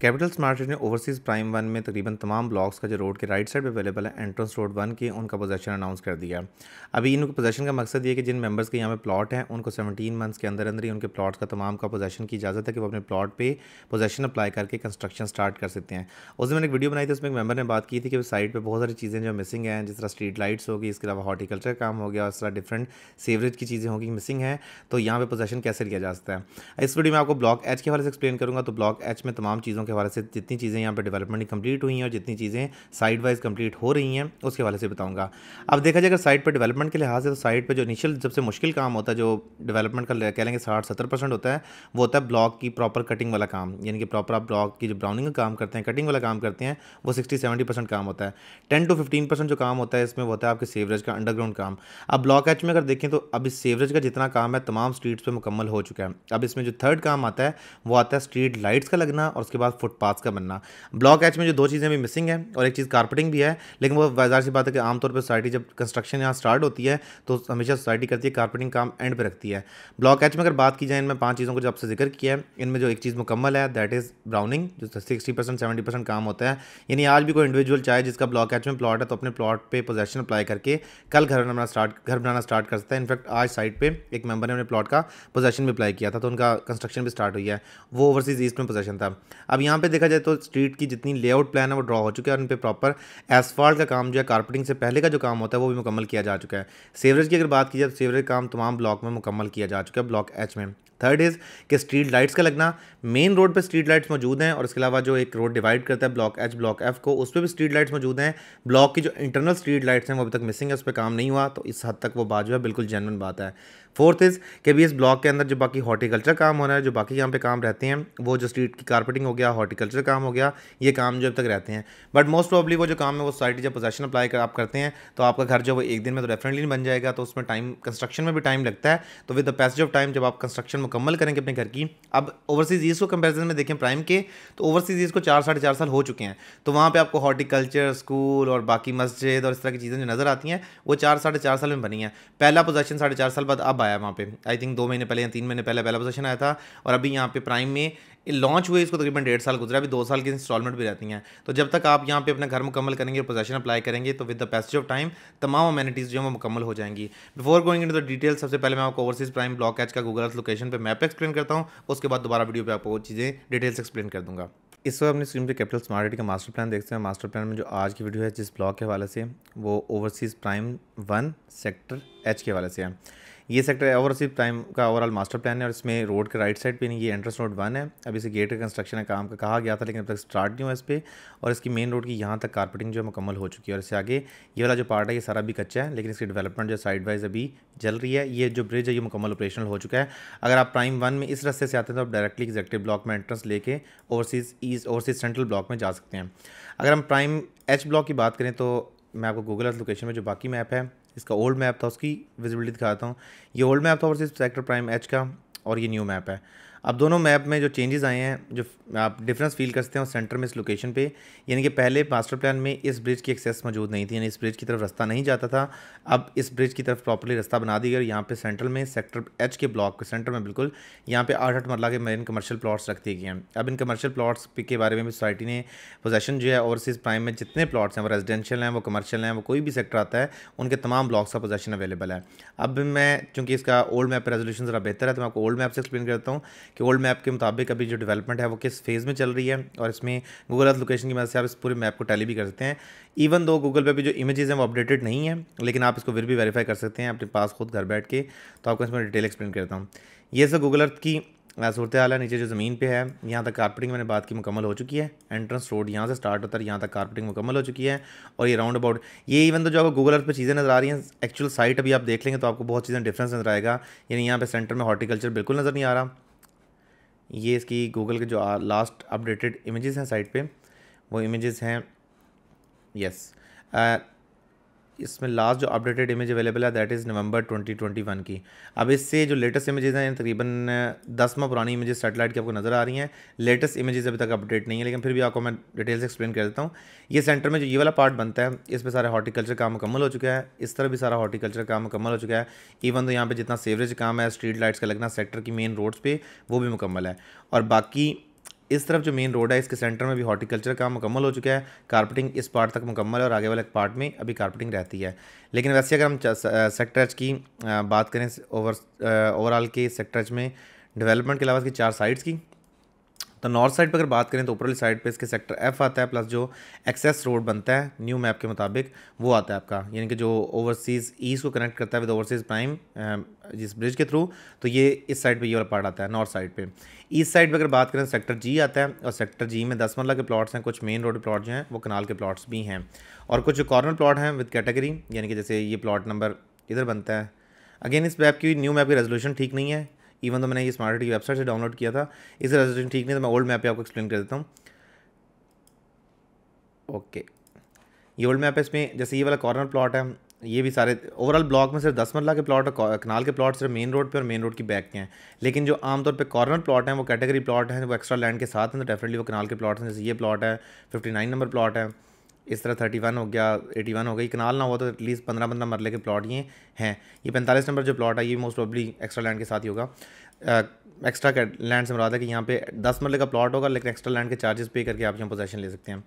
capital smart city ने overseas prime one में तकरीबन तमाम ब्लॉक्स का जो रोड के राइट साइड पे अवेलेबल है एंट्रेंस रोड वन की उनका पोजेशन अनाउंस कर दिया अभी इनके पोजेशन का मकसद ये कि जिन मेंबर्स के यहाँ पे प्लॉट हैं उनको 17 मंथ्स के अंदर अंदर ही उनके प्लॉट का तमाम का पोजेशन की इजाज़त है कि वो अपने प्लॉट पर पोजेशन अप्लाई करके कंस्ट्रक्शन स्टार्ट कर सकते हैं उस दिन मैंने एक वीडियो बनाई थी उसमें एक मेबर ने बात की थी कि साइड पर बहुत सारी चीज़ें जो मिसिंग हैं जिस तरह स्ट्रीट लाइट्स होगी इसके अलावा हॉर्टिकल्चर का काम हो गया और इस तरह डिफरेंट सीवरेज की चीज़ें होगी मिसिंग हैं तो यहाँ पर पोजेशन कैसे लिया जा सकता है इस वीडियो में आपको ब्लॉक एच के हवाले से एक्सप्लेन करूँगा तो ब्लॉक एच में तमाम चीज़ों के हवाले से जितनी चीज़ें यहाँ पर डेवलपमेंट कंप्लीट हुई हैं और जितनी चीज़ें साइड वाइज कंप्लीट हो रही हैं उसके हवाले से बताऊँगा अब देखा जाए अगर साइड पर डेवलपमेंट के लिहाज से तो साइड पर जो इनिशियल सबसे मुश्किल काम होता है जो डेवलपमेंट का कह लेंगे साठ सत्तर परसेंट होता है वो होता है ब्लॉक की प्रॉपर कटिंग वाला काम यानी कि प्रॉपर आप ब्लॉक की जो ब्राउनिंग का काम करते हैं कटिंग वाला काम करते हैं वो सिक्सटी सेवेंटी परसेंट काम होता है टेन टू फिफ्टीन परसेंट जो काम होता है इसमें होता है आपके सेवरेज का अंडरग्राउंड काम अब ब्लॉक एच में अगर देखें तो अब इस सेवरेज का जितना काम है तमाम स्ट्रीट्स पर मुकम्मल हो चुका है अब इसमें जो थर्ड काम आता है वो आता है स्ट्रीट लाइट्स का लगना और उसके बाद साथ फुटपाथ का बनना ब्लॉक एच में जो दो चीज़ें भी मिसिंग है और एक चीज़ कारपेटिंग भी है लेकिन वो बाजार सी बात है कि आमतौर पर सोसाइटी जब कंस्ट्रक्शन यहाँ स्टार्ट होती है तो हमेशा सोसाइटी करती है कारपेटिंग काम एंड पर रखती है ब्लॉक एच में अगर बात की जाए इनमें पाँच चीज़ों को जो आपसे जिक्र किया है इनमें जो एक चीज़ मुकम्मल है दैट इज़ ब्राउनिंग जो सिक्सटी परसेंट सेवेंटी परसेंट काम होता है यानी आज भी कोई इंडिविजुअल चाहे जिसका ब्लॉक एच में प्लॉट है तो अपने प्लॉट पर पोजेशन अप्लाई करके कल घर बनाना स्टार्ट घर बनाना स्टार्ट कर सकता है इनफैक्ट आज साइट पर एक मेंबर ने अपने प्लॉट का पोजेशन भी अप्लाई किया था तो उनका कंस्ट्रक्शन भी स्टार्ट हुई है वो ओवरसीज ईस्ट में पोजेशन था अब यहाँ पे देखा जाए तो स्ट्रीट की जितनी लेआउट प्लान है वो ड्रॉ हो चुकी है और उन पर प्रॉपर एसफॉल्ट का काम जो है कारपेटिंग से पहले का जो काम होता है वो भी मुकम्मल किया जा चुका है सेवरेज की अगर बात की जाए तो सेवरेज काम तमाम ब्लॉक में मुकम्मल किया जा चुका है ब्लॉक एच में थर्ड इज़ कि स्ट्रीट लाइट्स का लगना मेन रोड पे स्ट्रीट लाइट्स मौजूद हैं और इसके अलावा जो एक रोड डिवाइड करता है ब्लॉक एच ब्लॉक एफ को उस पर भी स्ट्रीट लाइट्स मौजूद हैं ब्लॉक की जो इंटरनल स्ट्रीट लाइट्स हैं वो अभी तक मिसिंग है उस पर काम नहीं हुआ तो इस हद तक वो बात जो है बिल्कुल जेनवन बात है फोर्थ इज़ के भी इस ब्लॉक के अंदर जो बाकी हॉर्टिकल्चर काम होना है जो बाकी यहाँ पे काम रहते हैं वो जो स्ट्रीट की कारपेटिंग हो गया हॉर्टिकल्चर काम हो गया ये काम जो अब तक रहते हैं बट मोस्ट प्रॉब्ली वो जो काम है वो सोसाइटी जब पोजेशन अप्लाई कर आप करते हैं तो आपका घर जो वो एक दिन में तो डेफिनेटली बन जाएगा तो उसमें टाइम कंस्ट्रक्शन में भी टाइम लगता है तो with the passage of time जब आप कंस्ट्रक्शन मुकम्मल करेंगे अपने घर की अब ओवरसीज़ ईज को कंपेरिजन में देखें प्राइम के तो ओवरसीज़ ईज को चार साढ़े चार साल हो चुके हैं तो वहाँ पर आपको हॉर्टिकल्चर स्कूल और बाकी मस्जिद और इस तरह की चीज़ें जो नज़र आती हैं वो चार साढ़े चार साल में बनी हैं पहला पोजेशन साढ़े चार साल बाद अब पाया वहाँ पे आई थिंक दो महीने पहले या तीन महीने पहले पहला पोजीशन आया था और अभी यहाँ पे प्राइम में लॉन्च हुए इसको तकरीबन डेढ़ साल गुजरा अभी दो साल की इंस्टॉलमेंट भी रहती हैं तो जब तक आप यहाँ पे अपना घर मुकम्मल करेंगे और पोजेशन अप्लाई करेंगे तो with the passage of time तमाम अमेनिटीज़ जो है वो मुकम्मल हो जाएंगी before going in the detail सबसे पहले मैं आपको ओवरसीज प्राइम ब्लॉक कैच का गूगल लोकेशन पर मैप एक्सप्लेन करता हूँ उसके बाद दोबारा वीडियो पर आपको चीज़ें डिटेल्स एक्सप्लेन कर दूँगा इस वक्त अपनी स्क्रीन पे कैपिटल स्मार्ट सिटी का मास्टर प्लान देखते हैं मास्टर प्लान में जो आज की वीडियो है जिस ब्लॉक के हवाले से वो overseas prime one sector H के हवाले से है ये सेक्टर ओवरसीव टाइम का ओवरऑल मास्टर प्लान है और इसमें रोड के राइट साइड पे नहीं ये एंट्रेंस रोड वन है अभी इसे गेट का कंस्ट्रक्शन का काम का कहा गया था लेकिन अब तक स्टार्ट नहीं हुआ इस पर और इसकी मेन रोड की यहाँ तक कारपेटिंग जो है मुकम्मल हो चुकी है और इससे आगे ये वाला जो पार्ट है ये सारा भी कच्चा है लेकिन इसकी डेवलपमेंट जो साइड वाइज अभी चल रही है ये जो ब्रिज है ये मुकम्मल ऑपरेशनल हो चुका है अगर आप प्राइम वन में इस रस्ते से आते हैं तो आप डायरेक्टली एग्जेक्टिव ब्लॉक में एंट्रेंस लेके overseas east overseas central block में जा सकते हैं अगर हम प्राइम एच ब्लॉक की बात करें तो मैं आपको गूगल अर्थ लोकेशन में जो बाकी मैप है इसका ओल्ड मैप था उसकी विजिबिलिटी दिखाता हूँ ये ओल्ड मैप था और सेक्टर प्राइम एच का और ये न्यू मैप है अब दोनों मैप में जो चेंजेस आए हैं जो आप डिफरेंस फील करते हैं सेंटर में इस लोकेशन पे यानी कि पहले मास्टर प्लान में इस ब्रिज की एक्सेस मौजूद नहीं थी यानी इस ब्रिज की तरफ रास्ता नहीं जाता था अब इस ब्रिज की तरफ प्रॉपरली रास्ता बना दिया और यहाँ पे सेंट्रल में सेक्टर एच के ब्लॉक के सेंटर में बिल्कुल यहाँ पे आठ आठ मरला के मेन कमर्शियल प्लाट्स रख दिए गए हैं अब इन कमर्शियल प्लाट्स के बारे में भी सोसाइटी ने पोजेशन जो है ओवरसीज़ प्राइम में जितने प्लाट्स हैं वो रेजिडेंशियल हैं वो कमर्शियल हैं वो कोई भी सेक्टर आता है उनके तमाम ब्लॉक्स का पोजेशन अवेलेबल है अब मैं चूँकि इसका ओल्ड मैप रेजोल्यूशन ज़रा बेहतर है तो मैं आपको ओल्ड मैप से एक्सप्लेन करता हूँ कि ओल्ड मैप के मुताबिक अभी जो डेवलपमेंट है वो किस फेज़ में चल रही है और इसमें गूगल अर्थ लोकेशन की मदद से आप इस पूरे मैप को टैली भी कर सकते हैं इवन दो गूगल पे भी जो इमेजेस हैं वो अपडेटेड नहीं है लेकिन आप इसको फिर भी वेरीफाई कर सकते हैं अपने पास खुद घर बैठ के तो आपको इसमें डिटेल एक्सप्लेन करता हूँ ये सब गूगल अर्थ की सूरत हाल है नीचे जो ज़मीन पे है यहाँ तक कारपेटिंग मैंने बात की मुकम्मल हो चुकी है एंट्रेंस रोड यहाँ से स्टार्ट होता है यहाँ तक कारपेटिंग मुकम्मल हो चुकी है और ये राउंड अबाउट ये इवन तो जो आपको गूगल अर्थ पे चीज़ें नज़र आ रही हैं एक्चुअल साइट अभी आप देख लेंगे तो आपको बहुत चीज़ें डिफरेंस नज़र आएगा यानी यहाँ पे सेंटर में हॉर्टिकल्चर बिल्कुल नज़र नहीं आ रहा ये इसकी गूगल के जो लास्ट अपडेटेड इमेजेस हैं साइट पे वो इमेजेस हैं यस uh, इसमें लास्ट जो अपडेटेड इमेज अवेलेबल है दैट इज़ नवंबर 2021 की अब इससे जो लेटेस्ट इमेजेस हैं तकरीबन माह पुरानी इमेजेस सेटेलाइट की आपको नज़र आ रही हैं लेटेस्ट इमेजेस अभी तक अपडेट नहीं है लेकिन फिर भी आपको मैं डिटेल्स एक्सप्लेन कर देता हूँ ये सेंटर में जो ये वाला पार्ट बनता है इस पर सारा हॉर्टिकल्चर काम मुकम्मल हो चुका है इस तरह भी सारा हॉर्टिकल्चर काम मुकम्मल हो चुका है इवन तो यहाँ पर जितना सेवरेज काम है स्ट्रीट लाइट्स का लगना सेक्टर की मेन रोड्स पर वो भी मुकम्मल है और बाकी इस तरफ जो मेन रोड है इसके सेंटर में भी हॉर्टिकल्चर का मुकम्मल हो चुका है कारपेटिंग इस पार्ट तक मुकम्मल है और आगे वाले पार्ट में अभी कारपेटिंग रहती है लेकिन वैसे अगर हम सेक्टर एच की बात करें ओवर ओवरऑल के सेक्टर एच में डेवलपमेंट के अलावा इसकी चार साइड्स की तो नॉर्थ साइड पर अगर बात करें तो ऊपरली साइड पर इसके सेक्टर एफ आता है प्लस जो एक्सेस रोड बनता है न्यू मैप के मुताबिक वो आता है आपका यानी कि जो ओवरसीज़ ईस्ट को कनेक्ट करता है विद ओवरसीज़ प्राइम जिस ब्रिज के थ्रू तो ये इस साइड पर ये वाला पार्ट आता है नॉर्थ साइड पर ईस्ट साइड पर अगर बात करें सेक्टर तो जी आता है और सेक्टर जी में दस मरला के प्लाट्स हैं कुछ मेन रोड प्लाट जो हैं वो कनाल के प्लाट्स भी हैं और कुछ जो कॉर्नर प्लाट हैं विद कैटेगरी यानी कि जैसे ये प्लाट नंबर इधर बनता है अगेन इस मैप की न्यू मैप की रेजोल्यूशन ठीक नहीं है इवन तो मैंने ये स्मार्ट सिटी वेबसाइट से डाउनलोड किया था इसे रेजोल्यूशन ठीक नहीं तो मैं ओल्ड मैप पे आपको एक्सप्लेन कर देता हूँ ओके ये ओल्ड मैप है इसमें जैसे ये वाला कॉर्नर प्लॉट है ये भी सारे ओवरऑल ब्लॉक में सिर्फ दस मरला के प्लॉट और कनाल के प्लॉट सिर्फ मेन रोड पे और मेन रोड की बैक के हैं लेकिन जो आमतौर पे कॉर्नर प्लॉट हैं वो कैटेगरी प्लॉट हैं वो एक्स्ट्रा लैंड के साथ हैं तो डेफिनेटली वो कनाल के प्लॉट हैं जैसे ये प्लॉट है फिफ्टी नाइन नंबर प्लॉट है इस तरह थर्टी वन हो गया एटी वन हो गई कनाल ना हुआ तो एटलीस्ट पंद्रह पंद्रह मरले के प्लॉट ये हैं ये पैंतालीस नंबर जो प्लॉट है ये मोस्ट प्रॉब्ली एक्स्ट्रा लैंड के साथ ही होगा एक्स्ट्रा लैंड से मुराद है कि यहाँ पे दस मरले का प्लॉट होगा लेकिन एक्स्ट्रा लैंड के चार्जेस पे करके आप यहाँ पोजेशन ले सकते हैं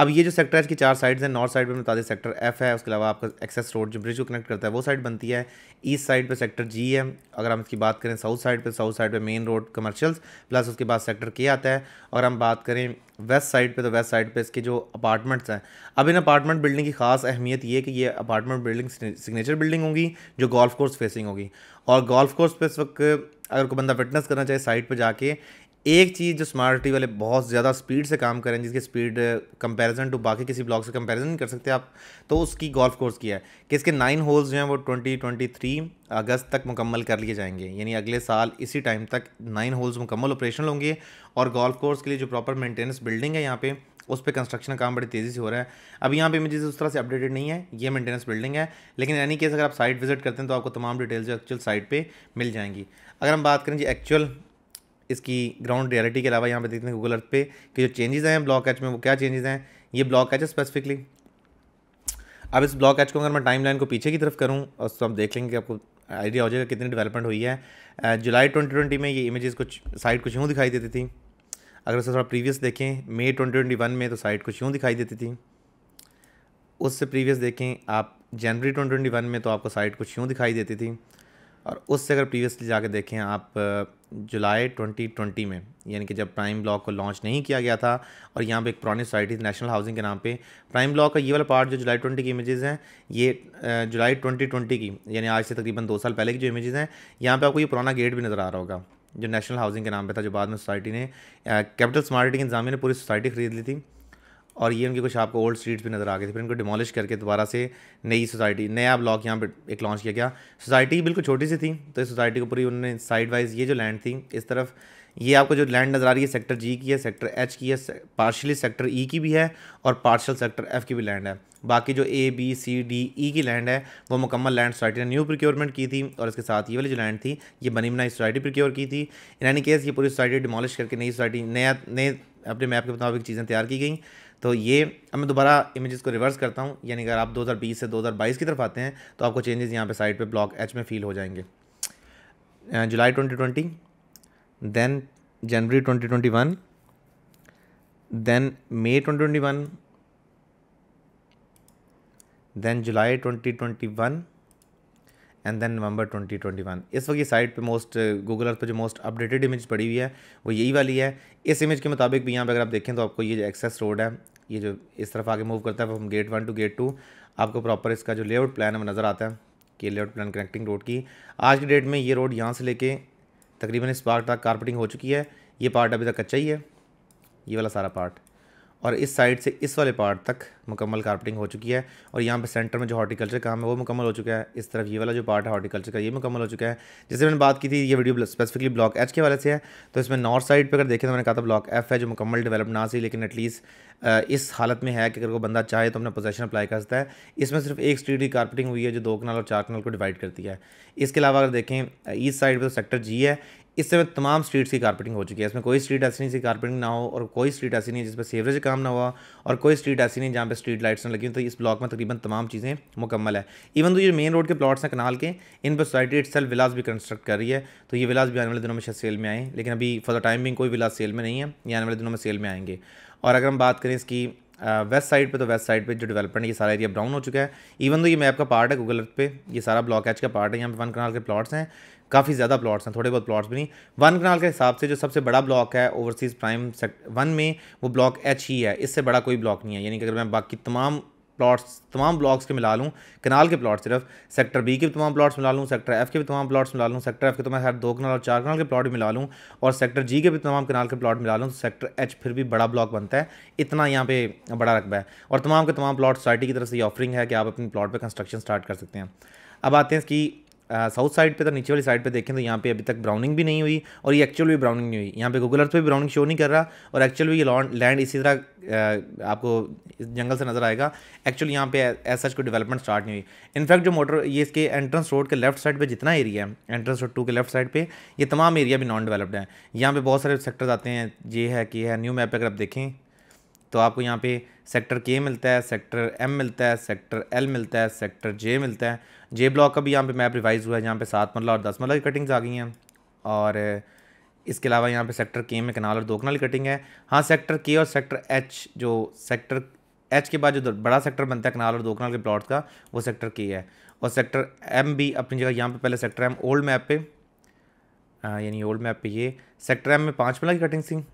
अब ये जो सेक्टर है इसकी चार साइड्स हैं नॉर्थ साइड पे बता दें सेक्टर एफ है उसके अलावा आपका एक्सेस रोड जो ब्रिज को कनेक्ट करता है वो साइड बनती है ईस्ट साइड पे सेक्टर जी है अगर हम इसकी बात करें साउथ साइड पे साउथ साइड पे मेन रोड कमर्शियल्स प्लस उसके बाद सेक्टर के आता है और हम बात करें वेस्ट साइड पे तो वेस्ट साइड पे इसके जो अपार्टमेंट्स हैं अब इन अपार्टमेंट बिल्डिंग की खास अहमियत ये कि ये अपार्टमेंट बिल्डिंग सिग्नेचर बिल्डिंग होगी जो गोल्फ कोर्स फेसिंग होगी और गोल्फ कोर्स पे इस वक्त अगर कोई बंदा फिटनेस करना चाहे साइड पर जाके एक चीज़ जो स्मार्ट टी वाले बहुत ज़्यादा स्पीड से काम करें जिसकी स्पीड कंपैरिजन टू बाकी किसी ब्लॉक से कंपैरिजन नहीं कर सकते आप तो उसकी गोल्फ कोर्स की है कि इसके नाइन होल्स जो हैं वो ट्वेंटी ट्वेंटी थ्री अगस्त तक मुकम्मल कर लिए जाएंगे यानी अगले साल इसी टाइम तक नाइन होल्स मुकम्मल ऑपरेशनल होंगे और गोल्फ कोर्स के लिए जो प्रॉपर मेंटेनेंस बिल्डिंग है यहाँ पे उस पर कंस्ट्रक्शन काम बड़ी तेज़ी से हो रहा है अभी यहाँ पे इमेजेस उस तरह से अपडेटेड नहीं है ये मेंटेनेंस बिल्डिंग है लेकिन एनी केस अगर आप साइट विजिट करते हैं तो आपको तमाम डिटेल्स जो एक्चुअल साइट पे मिल जाएंगी अगर हम बात करें जी एक्चुअल इसकी ग्राउंड रियलिटी के अलावा यहाँ पे देखते हैं गूगल अर्थ पे कि जो चेंजेस हैं ब्लॉक एच में वो क्या चेंजेस हैं ये ब्लॉक एच है स्पेसिफिकली अब इस ब्लॉक एच को अगर मैं टाइम लाइन को पीछे की तरफ करूँ और तो आप देख लेंगे कि आपको आइडिया हो जाएगा कितनी डेवलपमेंट हुई है जुलाई ट्वेंटी में ये इमेजेस कुछ साइट कुछ यूँ दिखाई देती थी अगर उससे थोड़ा प्रीवियस देखें मई ट्वेंटी में तो साइट कुछ यूँ दिखाई देती थी उससे प्रीवियस देखें आप जनवरी ट्वेंटी में तो आपको साइट कुछ यूँ दिखाई देती थी और उससे अगर प्रीवियसली जाके देखें आप जुलाई 2020 में यानी कि जब प्राइम ब्लॉक को लॉन्च नहीं किया गया था और यहाँ पे एक पुरानी सोसाइटी नेशनल हाउसिंग के नाम पे प्राइम ब्लॉक का ये वाला पार्ट जो जुलाई 20 की इमेजेस हैं ये जुलाई 2020 की यानी आज से तकरीबन दो साल पहले की जो इमेजेस हैं यहाँ पे आपको ये पुराना गेट भी नज़र आ रहा होगा जो नेशनल हाउसिंग के नाम पर था जो बाद में सोसाइटी ने कैपिटल स्मार्ट सिटी के इंतजामिया ने पूरी सोसाइटी खरीद ली थी और ये उनकी कुछ आपको ओल्ड स्ट्रीट्स भी नज़र आ गए थे फिर इनको डिमोलिश करके दोबारा से नई सोसाइटी नया ब्लॉक यहाँ पर एक लॉन्च किया गया सोसाइटी बिल्कुल छोटी सी थी तो इस सोसाइटी को पूरी उन्होंने साइड वाइज ये जो लैंड थी इस तरफ ये आपको जो लैंड नज़र आ रही है सेक्टर जी की है सेक्टर एच की है पार्शली सेक्टर ई की भी है और पार्शल सेक्टर एफ़ की भी लैंड है बाकी जो A B C D E की लैंड है वो मुकम्मल लैंड सोसाइटी ने न्यू प्रिक्योरमेंट की थी और इसके साथ ये वाली जो लैंड थी ये बनी बनाई सोसाइटी प्रिक्योर की थी इन एनी केस ये पूरी सोसाइटी डिमोलिश करके नई सोसाइटी नया नए अपने मैप के मुताबिक चीज़ें तैयार की गई तो ये अब मैं दोबारा इमेजेस को रिवर्स करता हूँ यानी अगर आप 2020 से 2022 की तरफ आते हैं तो आपको चेंजेस यहाँ पे साइड पे ब्लॉक एच में फील हो जाएंगे July 2020 then January 2021 then twenty 2021 then July 2021 and then November 2021 इस वक्त साइट पे मोस्ट गूगल अर्थ पर जो मोस्ट अपडेटेड इमेज पड़ी हुई है वो यही वाली है इस इमेज के मुताबिक भी यहाँ पे अगर आप देखें तो आपको ये जो एक्सेस रोड है ये जो इस तरफ आगे मूव करता है from gate one to gate two आपको प्रॉपर इसका जो लेआउट प्लान है वो नज़र आता है कि लेआउट प्लान कनेक्टिंग रोड की आज की डेट में ये रोड यहाँ से लेके तकरीबन इस पार्ट तक कारपेटिंग हो चुकी है ये पार्ट अभी तक कच्चा ही है ये वाला सारा पार्ट और इस साइड से इस वाले पार्ट तक मुकम्मल कारपेटिंग हो चुकी है और यहाँ पे सेंटर में जो हॉर्टिकल्चर काम है वो मुकम्मल हो चुका है इस तरफ ये वाला जो पार्ट है हॉर्टिकल्चर का ये मुकम्मल हो चुका है जैसे मैंने बात की थी ये वीडियो स्पेसिफिकली ब्लॉक एच के वाले से है तो इसमें नॉर्थ साइड पर अगर देखें तो मैंने कहा था ब्लॉक एफ है जो मुकम्मल डेवलप ना सही लेकिन एटलीस्ट इस हालत में है कि अगर वो बंदा चाहे तो अपना पोजेशन अप्लाई कर सकता है इसमें सिर्फ एक स्ट्रीट की कारपेटिंग हुई है जो दो कनाल और चार कनाल को डिवाइड करती है इसके अलावा अगर देखें ईस्ट साइड पर तो सेक्टर जी है इस समय तमाम स्ट्रीट्स की कारपेटिंग हो चुकी है इसमें कोई स्ट्रीट ऐसी नहीं कारपेटिंग ना हो और कोई स्ट्रीट ऐसी नहीं जिसमें सीवरेज काम ना हुआ और कोई स्ट्रीट ऐसी नहीं जहाँ पर स्ट्रीट लाइट्स ना लगी हुई तो इस ब्लॉक में तकरीबन तमाम चीज़ें मुकम्मल है इवन तो ये मेन रोड के प्लाट्स हैं कनाल के इन पर सोसाइटी इट सेल्फ विलास भी कंस्ट्रक्ट कर रही है तो ये विलास भी आने वाले दिनों में शायद सेल में आए लेकिन अभी फॉर द टाइम भी कोई विलास सेल में नहीं है ये आने वाले दिनों में सेल में आएंगे और अगर हम बात करें इसकी वेस्ट साइड पे तो वेस्ट साइड पे जो डेवलपमेंट ये सारा एरिया ब्राउन हो चुका है इवन तो ये मैप का पार्ट है गूगल अर्थ पे ये सारा ब्लॉक एच का पार्ट है यहाँ पे वन कनाल के प्लॉट्स हैं काफ़ी ज़्यादा प्लॉट्स हैं थोड़े बहुत प्लॉट्स भी नहीं वन कनाल के हिसाब से जो सबसे बड़ा ब्लॉक है ओवरसीज़ प्राइम सेक्ट वन में वो ब्लॉक एच ही है इससे बड़ा कोई ब्लॉक नहीं है यानी कि अगर मैं बाकी तमाम प्लॉट्स तमाम ब्लॉक्स के मिला लूँ कनाल के प्लॉट सिर्फ सेक्टर बी के भी तमाम प्लॉट्स मिला लूँ सेक्टर एफ के भी तमाम प्लॉट्स मिला लूँ सेक्टर एफ के तो मैं हर दो कनाल और चार कनाल के प्लॉट मिला लूँ और सेक्टर जी के भी तमाम कनाल के प्लॉट मिला लूँ तो सेक्टर एच फिर भी बड़ा ब्लॉक बनता है इतना यहाँ पे बड़ा रकबा है और तमाम के तमाम प्लॉट सोसाइटी की तरफ से ये ऑफरिंग है कि आप अपने प्लॉट पर कंस्ट्रक्शन स्टार्ट कर सकते हैं अब आते हैं इसकी साउथ साइड पे तो नीचे वाली साइड पे देखें तो यहाँ पे अभी तक ब्राउनिंग भी नहीं हुई और ये एक्चुअल भी ब्राउनिंग नहीं हुई यहाँ पे गूगल अर्थ पे भी ब्राउनिंग शो नहीं कर रहा और एक्चुअल भी ये लैंड इसी तरह आपको जंगल से नज़र आएगा एक्चुअल यहाँ पे ऐसा कोई डेवलपमेंट स्टार्ट नहीं हुई इनफैक्ट जो मोटर ये इसके एंट्रेंस रोड के लेफ्ट साइड पर जितना एरिया है एंट्रेंस रोड टू के लेफ्ट साइड पर ये तमाम एरिया भी नॉन डेवलप्ड है यहाँ पर बहुत सारे सेक्टर्स आते हैं ये है कि है न्यू मैप अगर आप देखें तो आपको यहाँ पे सेक्टर के मिलता है सेक्टर एम मिलता है सेक्टर एल मिलता है सेक्टर जे मिलता है जे ब्लॉक का भी यहाँ पे मैप रिवाइज़ हुआ है यहाँ पे सात मरला और दस मरला की कटिंग्स आ गई हैं और इसके अलावा यहाँ पे सेक्टर के में कनाल और दो कनाल की कटिंग है हाँ सेक्टर के और सेक्टर एच जो सेक्टर एच के बाद जो बड़ा सेक्टर बनता है कनाल और दो कनाल के प्लॉट का वो सेक्टर के है और सेक्टर एम भी अपनी जगह यहाँ पर पहले सेक्टर एम ओल्ड मैप पर यानी ओल्ड मैप पर ये सेक्टर एम में पाँच मरला की कटिंग थी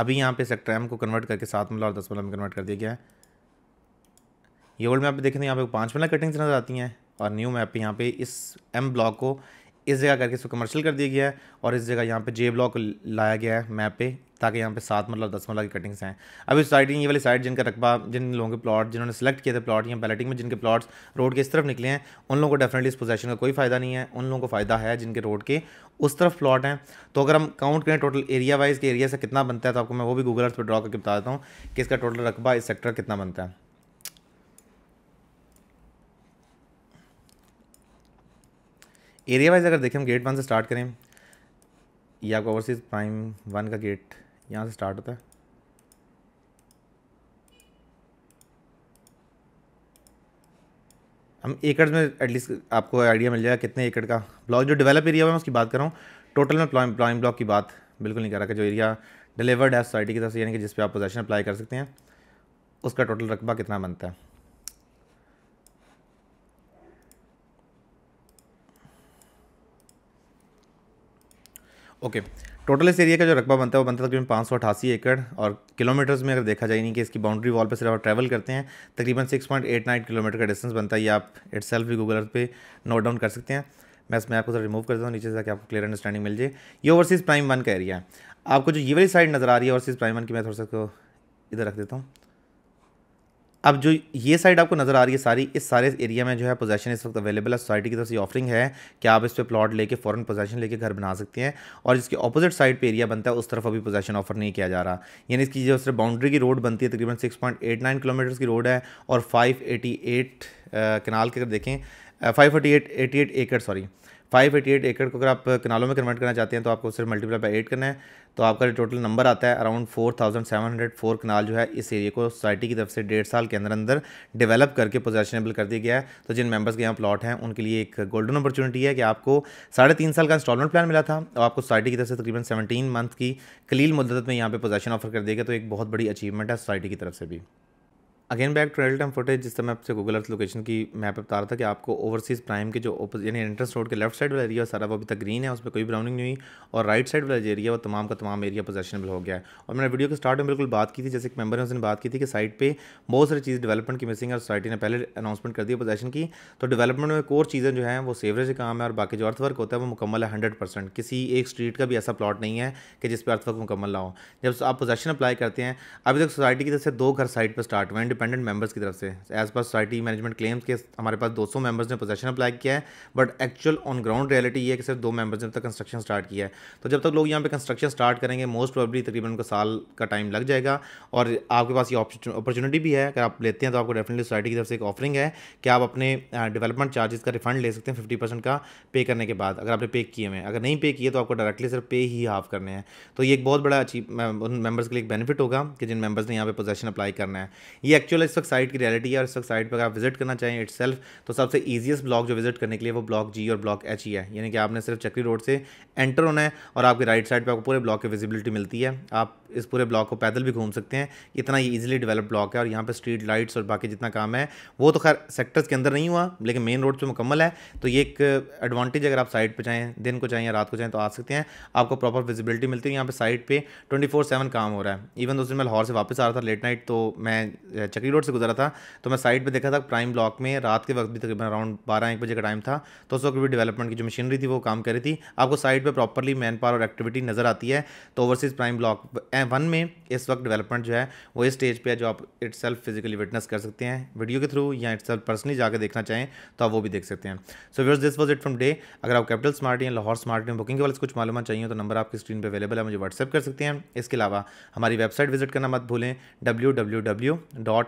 अभी यहाँ पे सेक्टर एम को कन्वर्ट करके सात मिला और दस मिला में कन्वर्ट कर दिया गया है ये ओल्ड मैप देखें तो यहाँ पे पाँच मिला कटिंग्स नज़र आती हैं और न्यू मैप पे यहाँ पे इस एम ब्लॉक को इस जगह करके इसको कमर्शियल कर दिया गया है और इस जगह यहाँ पे जे ब्लॉक लाया गया है मैप पे ताकि यहाँ पे सात मतलब दस मतलब की कटिंग्स हैं अब इस साइड ये वाली साइड जिनका रकबा जिन लोगों के प्लॉट जिन्होंने सेलेक्ट किए थे प्लॉट या बैलेटिंग में जिनके प्लॉट्स रोड के इस तरफ निकले हैं उन लोगों को डेफिनेटली इस पोजेशन का कोई फ़ायदा नहीं है उन लोगों को फ़ायदा है जिनके रोड के उस तरफ प्लॉट हैं तो अगर हम काउंट करें टोटल एरिया वाइज के एरिया से कितना बनता है तो आपको मैं वो भी गूगल अर्थ पर ड्रॉ करके बता देता हूँ कि इसका टोटल रकबा इस सेक्टर कितना बनता है एरिया वाइज अगर देखें हम गेट वन से स्टार्ट करें ये आपका ओवरसीज प्राइम वन का गेट यहाँ से स्टार्ट होता है हम एकड़ में एटलीस्ट आपको आइडिया मिल जाएगा कितने एकड़ का ब्लॉक जो डेवलप एरिया हुआ मैं उसकी बात कर रहा हूँ टोटल में प्लाइम ब्लॉक की बात बिल्कुल नहीं कर रहा कि जो एरिया डिलीवर्ड है सोसाइटी की तरफ से यानी कि जिस पे आप पोजेशन अप्लाई कर सकते हैं उसका टोटल रकबा कितना बनता है ओके टोटल इस एरिया का जो रकबा बनता है वो बनता है तकरीबन पाँच सौ अठासी एकड़ और किलोमीटर्स में अगर देखा जाए नहीं कि इसकी बाउंड्री वॉल पर सिर्फ आप ट्रैवल करते हैं तकरीबन six point eight nine kilometre का डिस्टेंस बनता है ये आप इट सेल्फ भी गूगल अर्थ पे नोट डाउन कर सकते हैं मैं इसमें आपको सर रिमूव देता हूँ नीचे से ताकि आपको क्लियर अंडरस्टैंडिंग मिल जाए ये ओवरसीज़ प्राइम वन का एरिया है आपको जो ये वाली साइड नज़र आ रही है ओवरसीज़ प्राइम वन की मैं थोड़ा सा इधर रख देता हूँ अब जो ये साइड आपको नज़र आ रही है सारी इस सारे एरिया में जो है पोजेशन इस वक्त अवेलेबल है सोसाइटी की तरफ से ऑफरिंग है कि आप इस पर प्लॉट लेके फॉरन पोजेशन लेके घर बना सकते हैं और जिसके ऑपोजिट साइड पे एरिया बनता है उस तरफ अभी पोजेशन ऑफर नहीं किया जा रहा यानी इसकी जो सिर्फ बाउंड्री की रोड बनती है तकरीबन सिक्स पॉइंट किलोमीटर्स की रोड है और फाइव एटी एट कनाल के अगर देखें five forty eight eighty eight एकड़ सॉरी फाइव एटी एट एकड़ को अगर आप कनालों में कन्वर्ट करना चाहते हैं तो आपको सिर्फ मल्टीप्लाई बाई एट करना है तो आपका जो टोटल नंबर आता है around four thousand seven hundred four kanal जो है इस एरिए को सोसाइटी की तरफ से डेढ़ साल के अंदर अंदर डेवलप करके पोजेशनेबल कर दिया गया है तो जिन मेंबर्स के यहाँ प्लॉट हैं उनके लिए एक गोल्डन अपॉर्चुनिटी है कि आपको साढ़े तीन साल का इंस्टॉलमेंट प्लान मिला था और आपको सोसाइटी की तरफ से तकरीबन सेवनटीन मंथ की कलील मुद्दत में यहाँ पर पोजेशन ऑफर कर दिया गया तो एक बहुत बड़ी अचीवमेंट है सोसाइटी की तरफ से भी again back travel time footage जिस समय आपसे गूगल अर्थ लोकेशन की मैप बता रहा था कि आपको ओवरसीज़ प्राइम के जो यानी एंट्रेंस रोड के लेफ्ट साइड वाला एरिया सारा वो अभी तक ग्रीन है उस पर कोई ब्राउनिंग नहीं हुई और राइट साइड वाला एरिया वो तमाम का तमाम एरिया पोजेशनबल हो गया है और मैंने वीडियो के स्टार्ट में बिल्कुल बात की थी जैसे एक मेबर ने उसने बात की थी कि साइट पर बहुत सारी चीज़ डेवलपमेंट की मिसिंग है सोसाइटी ने पहले अनाउंसमेंट कर दी पोजेशन की तो डेवलपमेंट में कोर चीज़ें जो हैं वो सेवरेज काम है और बाकी जो अर्थवर्क होता है वो मुकम्मल है हंड्रेड परसेंट किसी एक स्ट्रीट का भी ऐसा प्लॉट नहीं है कि जिस पर अर्थवर्क मुकम्मल ना हो जब आप पोजेशन अप्लाई करते हैं अभी तक सोसाइटी की तरफ से दो घर साइट पर स्टार्ट हुए इंडिपेंडेंट मेंबर्स की तरफ से as per society management claims के हमारे पास 200 मेंबर्स ने पोजेशन अप्लाई किया है but actual on ground reality ये है कि सिर्फ दो मेंबर्स ने अब तक कंस्ट्रक्शन स्टार्ट किया है तो जब तक लोग यहाँ पे कंस्ट्रक्शन स्टार्ट करेंगे मोस्ट प्रॉबली तकरीबन उनको साल का टाइम लग जाएगा और आपके पास ये अपॉर्चुनिटी भी है अगर आप लेते हैं तो आपको डेफिनेटली सोसाइटी की तरफ से एक ऑफरिंग है कि आप अपने डेवलपमेंट चार्जेस का रिफंड ले सकते हैं फिफ्टी का पे करने के बाद अगर आपने पे किए हुए हैं अगर नहीं पे किए तो आपको डायरेक्टली सिर्फ पे ही हाफ करने हैं तो ये एक बहुत बड़ा अचीव उन मेंबर्स के लिए एक बेनिफिट होगा कि जिन मेंबर्स ने यहाँ पे पोजेशन अप्लाई करना है ये एक्चुअल इस वक्त साइट की रियलिटी है और इस वक्त साइट पर अगर आप विजिट करना चाहें इट्स तो सबसे ईजिएस्ट ब्लॉक जो विजिट करने के लिए वो ब्लॉक जी और ब्लॉक एच ही है यानी कि आपने सिर्फ चक्री रोड से एंटर होना है और आपके राइट साइड पर आपको पूरे ब्लॉक की विजिबिलिटी मिलती है आप इस पूरे ब्लॉक को पैदल भी घूम सकते हैं इतना ही ईजिली डेवलप ब्लॉक है और यहाँ पर स्ट्रीट लाइट्स और बाकी जितना काम है वो तो खैर सेक्टर्स के अंदर नहीं हुआ लेकिन मेन रोड पर मुकम्मल है तो ये एक एडवांटेज अगर आप साइड पर चाहें दिन को चाहें या रात को चाहें तो आ सकते हैं आपको प्रॉपर विजिबिलिटी मिलती है यहाँ पर साइड पर ट्वेंटी फोर काम हो रहा है इवन दोस्तों दिन मैं लाहौर से वापस आ रहा था लेट नाइट तो मैं चक्री रोड से गुजरा था तो मैं साइड पर देखा था प्राइम ब्लॉक में रात के वक्त भी तकरीबन अराउंड बारह एक बजे का टाइम था तो उस वक्त भी डेवलपमेंट की जो मशीनरी थी वो काम कर रही थी आपको साइड पर प्रॉपरली मैन पावर और एक्टिविटी नज़र आती है तो ओवरसीज़ प्राइम ब्लॉक वन में इस वक्त डेवलपमेंट जो है वो इस स्टेज पर है जो आप इट सेल्फ फिजिकली विटनेस कर सकते हैं वीडियो के थ्रू या इट सेल्फ पर्सनली जाकर देखना चाहें तो आप वो भी देख सकते हैं so where's this was it from day अगर आप कैपिटल स्मार्ट या लाहौर स्मार्ट में बुकिंग के वाले कुछ मालूम चाहिए तो नंबर आपकी स्क्रीन पर अवेलेबल है मुझे व्हाट्सअप कर सकते हैं इसके अलावा हमारी वेबसाइट विजिट करना मत भूलें डब्ल्यू डब्ल्यू डब्ल्यू डॉट